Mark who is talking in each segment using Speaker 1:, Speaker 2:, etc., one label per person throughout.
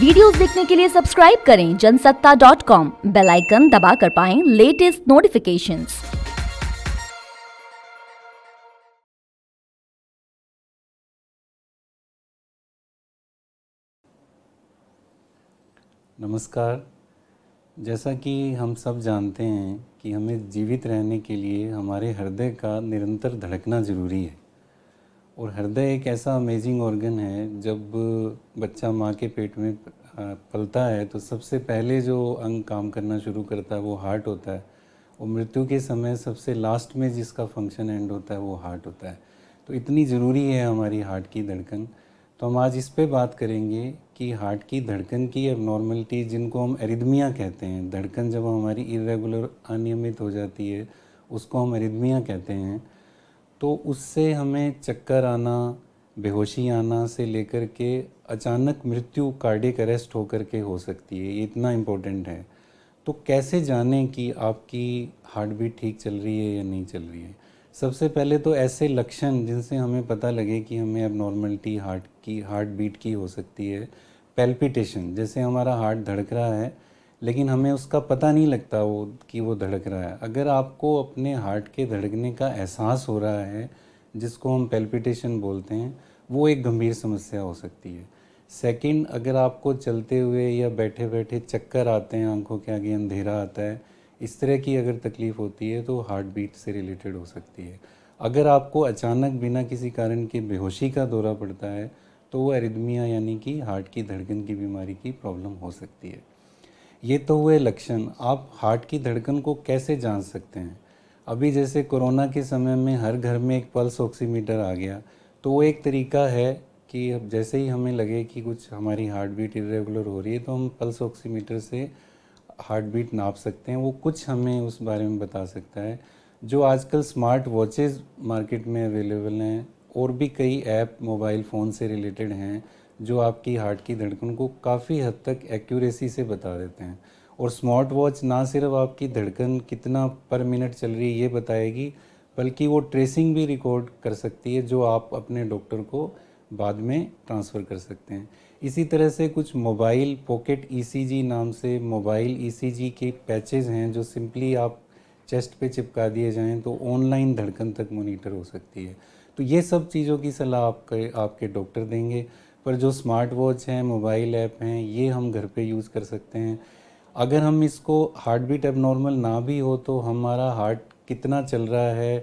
Speaker 1: videos देखने के लिए सब्सक्राइब करें जनसत्ता डॉट कॉम बेलाइकन दबा कर पाए लेटेस्ट नोटिफिकेशन नमस्कार जैसा कि हम सब जानते हैं कि हमें जीवित रहने के लिए हमारे हृदय का निरंतर धड़कना ज़रूरी है और हृदय एक ऐसा अमेजिंग ऑर्गन है जब बच्चा माँ के पेट में पलता है तो सबसे पहले जो अंग काम करना शुरू करता है वो हार्ट होता है और मृत्यु के समय सबसे लास्ट में जिसका फंक्शन एंड होता है वो हार्ट होता है तो इतनी ज़रूरी है हमारी हार्ट की धड़कन तो हम आज इस पर बात करेंगे कि हार्ट की धड़कन की नॉर्मलिटी जिनको हम एरिदमिया कहते हैं धड़कन जब हमारी इरेगुलर अनियमित हो जाती है उसको हम एरिदमिया कहते हैं तो उससे हमें चक्कर आना बेहोशी आना से लेकर के अचानक मृत्यु कार्डिक अरेस्ट होकर के हो सकती है ये इतना इम्पोर्टेंट है तो कैसे जाने कि आपकी हार्ट बीट ठीक चल रही है या नहीं चल रही है सबसे पहले तो ऐसे लक्षण जिनसे हमें पता लगे कि हमें अब नॉर्मलिटी हार्ट की हार्ट बीट की हो सकती है पेल्पिटेशन जैसे हमारा हार्ट धड़क रहा है लेकिन हमें उसका पता नहीं लगता वो कि वो धड़क रहा है अगर आपको अपने हार्ट के धड़कने का एहसास हो रहा है जिसको हम पेल्पिटेशन बोलते हैं वो एक गंभीर समस्या हो सकती है सेकंड अगर आपको चलते हुए या बैठे बैठे चक्कर आते हैं आंखों के आगे अंधेरा आता है इस तरह की अगर तकलीफ़ होती है तो हार्ट बीट से रिलेटेड हो सकती है अगर आपको अचानक बिना किसी कारण के बेहोशी का दौरा पड़ता है तो वो एरिदमिया यानी कि हार्ट की धड़कन की बीमारी की प्रॉब्लम हो सकती है ये तो हुए लक्षण आप हार्ट की धड़कन को कैसे जान सकते हैं अभी जैसे कोरोना के समय में हर घर में एक पल्स ऑक्सीमीटर आ गया तो वो एक तरीका है कि अब जैसे ही हमें लगे कि कुछ हमारी हार्ट बीट इरेगुलर हो रही है तो हम पल्स ऑक्सीमीटर से हार्ट बीट नाप सकते हैं वो कुछ हमें उस बारे में बता सकता है जो आजकल स्मार्ट वॉचेज़ मार्केट में अवेलेबल हैं और भी कई ऐप मोबाइल फ़ोन से रिलेटेड हैं जो आपकी हार्ट की धड़कन को काफ़ी हद तक एक्यूरेसी से बता देते हैं और स्मार्ट वॉच ना सिर्फ आपकी धड़कन कितना पर मिनट चल रही है ये बताएगी बल्कि वो ट्रेसिंग भी रिकॉर्ड कर सकती है जो आप अपने डॉक्टर को बाद में ट्रांसफ़र कर सकते हैं इसी तरह से कुछ मोबाइल पॉकेट ईसीजी नाम से मोबाइल ईसीजी e के पैचेज हैं जो सिंपली आप चेस्ट पे चिपका दिए जाएं तो ऑनलाइन धड़कन तक मोनीटर हो सकती है तो ये सब चीज़ों की सलाह आपके आपके डॉक्टर देंगे पर जो स्मार्ट वॉच हैं मोबाइल ऐप हैं ये हम घर पे यूज़ कर सकते हैं अगर हम इसको हार्ट बीट एबनॉर्मल ना भी हो तो हमारा हार्ट कितना चल रहा है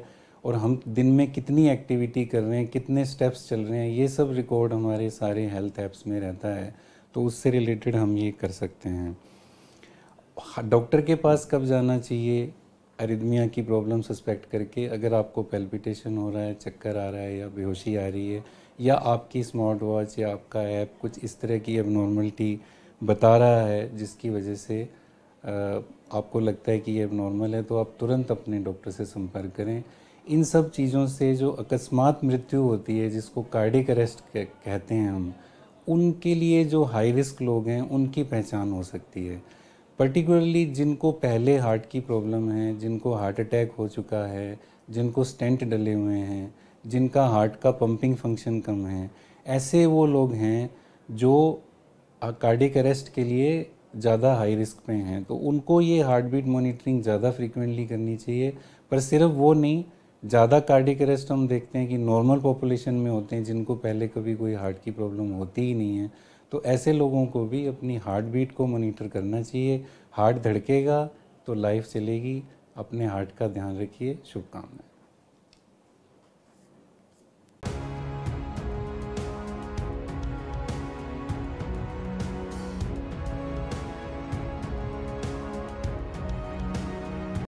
Speaker 1: और हम दिन में कितनी एक्टिविटी कर रहे हैं कितने स्टेप्स चल रहे हैं ये सब रिकॉर्ड हमारे सारे हेल्थ ऐप्स में रहता है तो उससे रिलेटेड हम ये कर सकते हैं डॉक्टर के पास कब जाना चाहिए अरिदमिया की प्रॉब्लम सस्पेक्ट करके अगर आपको पेल्पिटेशन हो रहा है चक्कर आ रहा है या बेहोशी आ रही है या आपकी स्मार्ट वॉच या आपका ऐप कुछ इस तरह की नॉर्मलिटी बता रहा है जिसकी वजह से आपको लगता है कि ये नॉर्मल है तो आप तुरंत अपने डॉक्टर से संपर्क करें इन सब चीज़ों से जो अकस्मात मृत्यु होती है जिसको कार्डिक अरेस्ट कहते हैं हम उनके लिए जो हाई रिस्क लोग हैं उनकी पहचान हो सकती है पर्टिकुलरली जिनको पहले हार्ट की प्रॉब्लम है जिनको हार्ट अटैक हो चुका है जिनको स्टेंट डले हुए हैं जिनका हार्ट का पंपिंग फंक्शन कम है ऐसे वो लोग हैं जो कार्डिक अरेस्ट के लिए ज़्यादा हाई रिस्क पे हैं तो उनको ये हार्ट बीट मॉनिटरिंग ज़्यादा फ्रीक्वेंटली करनी चाहिए पर सिर्फ वो नहीं ज़्यादा कार्डिक अरेस्ट हम देखते हैं कि नॉर्मल पॉपुलेशन में होते हैं जिनको पहले कभी कोई हार्ट की प्रॉब्लम होती ही नहीं है तो ऐसे लोगों को भी अपनी हार्ट बीट को मोनिटर करना चाहिए हार्ट धड़केगा तो लाइफ चलेगी अपने हार्ट का ध्यान रखिए शुभकामनाएं